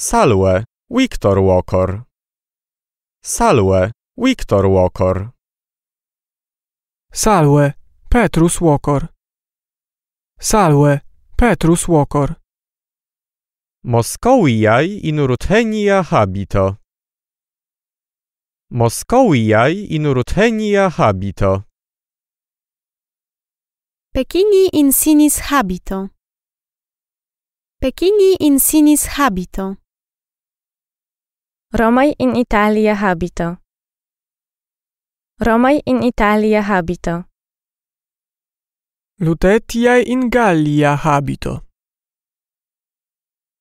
Salwe, Wiktor Łokor. Salwe, Wiktor Łokor. Salwe, Petrus Łokor. Salwe, Petrus Łokor. Moskowiaj in ruthenia habito. Moskowiaj in ruthenia habito. Pekini in sinis habito. Pekini in sinis habito. Romae in Italia habito. Romae in Italia habito. Lutetia in Gallia habito.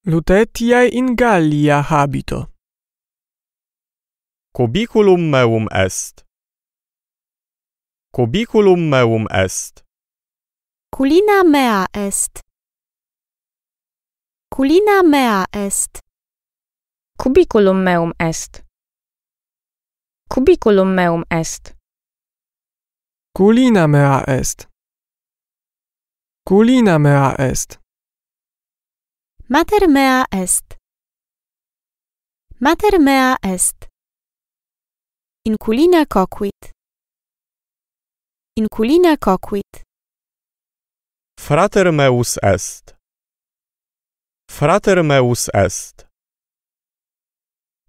Lutetia in Gallia habito. Cubiculum meum est. Cubiculum meum est. Culina mea est. Culina mea est. Cubiculum meum est. Cubiculum meum est. Culina mea est. Culina mea est. Mater mea est. Mater mea est. Inculina coquit. Inculina coquit. Frater meus est. Frater meus est.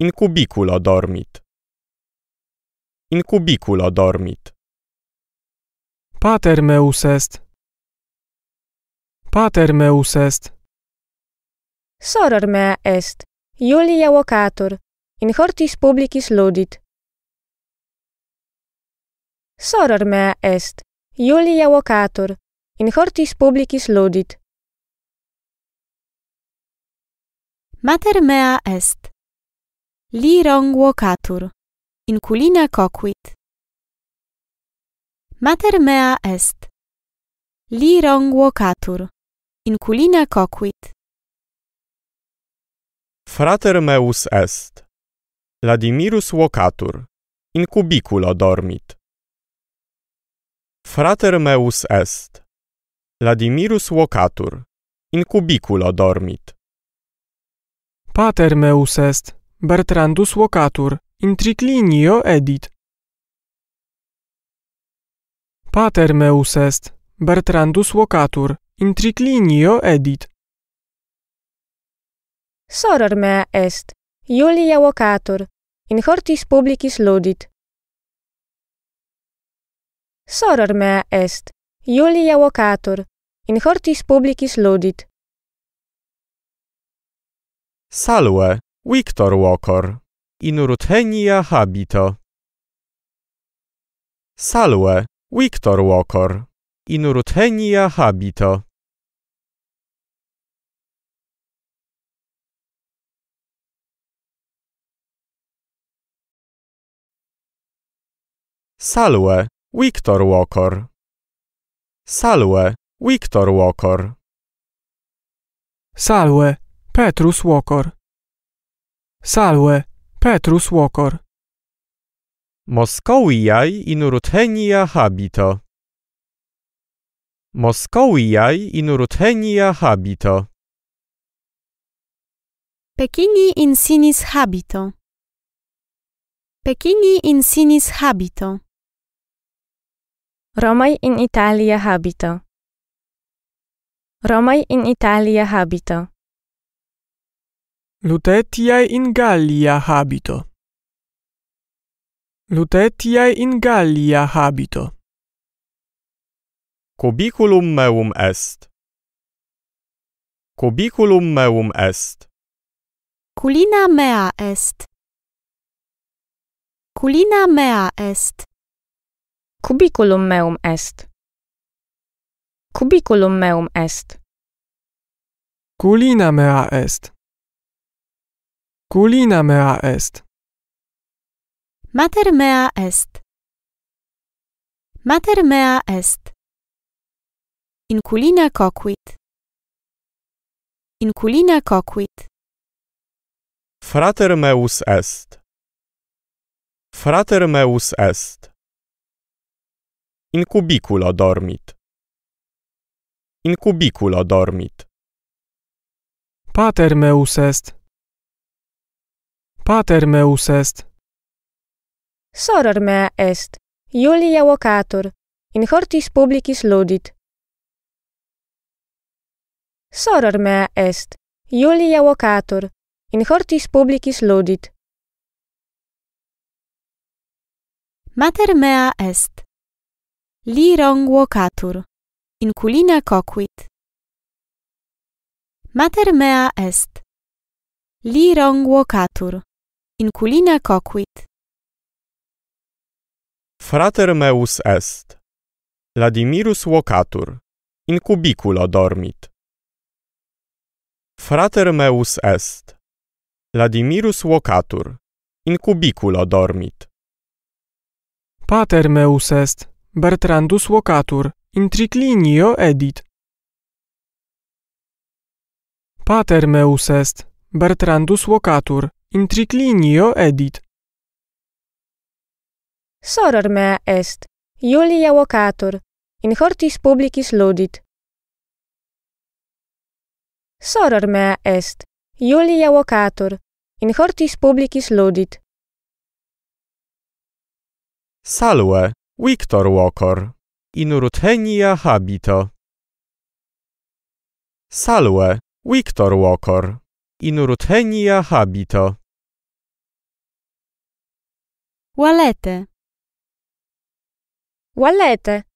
Incubiculo dormit. Incubiculo dormit. Pater meus est. Pater meus est. Soror mea est, Julia vocatur, in hortis publicis ludit. Soror mea est, Julia vocatur, in hortis publicis ludit. Mater mea est, Li ronguocatur, inculina coquit. Mater mea est. Li ronguocatur, inculina coquit. Frater meus est. Ladimirus in incubiculo dormit. Frater meus est. Ladimirus in incubiculo dormit. Pater meus est Bertrandus locatur, intriclinio edit. Pater meus est, Bertrandus locatur, intriclinio edit. Soror mea est, Julia locatur, in hortis publicis ludit. Soror mea est, Julia locatur, in hortis publicis ludit. Salve, Wiktor Łokor. In habito. Salwe. Wiktor Łokor. In habito. Salwe. Wiktor Łokor. Salwe. Wiktor Łokor. Salwe. Petrus Łokor. Salwe, Petrus Łokor. in ruthenia habito. in ruthenia habito. Pekini sinis habito. Pekini sinis habito. Romai in Italia habito. Romai in Italia habito. Lutetiae in Gallia habito. Lutetiae in Gallia habito. Cubiculum meum est. Cubiculum meum est. Culina mea est. Culina mea est. Cubiculum meum est. Cubiculum meum est. Culina mea est. Cubiculum mea est. Kulina mea est. Mater mea est. Mater mea est. Inculina coquit. Inculina coquit. Frater meus est. Frater meus est. In cubiculo dormit. In cubiculo dormit. Pater meus est. Pater meus est. Soror mea est, Julia vocatur, in hortis publicis ludit. Soror mea est, Julia vocatur, in hortis publicis ludit. Mater mea est, Lirong vocatur, in culina coquit. Mater mea est, Lirong vocatur, in culina coquit. Frater meus est. Ladimirus vocatur. In cubiculo dormit. Frater meus est. Ladimirus vocatur. In cubiculo dormit. Pater meus est. Bertrandus vocatur. In triclinio edit. Pater meus est. Bertrandus vocatur. Intriclinio edit. Soror mea est, Julia vocatur, in hortis publicis ludit. Soror mea est, Julia vocatur, in hortis publicis ludit. Salue, Victor Walker, in ruthenia habito. Salue, Victor Walker. Inurtenia habito. Walete. Walete.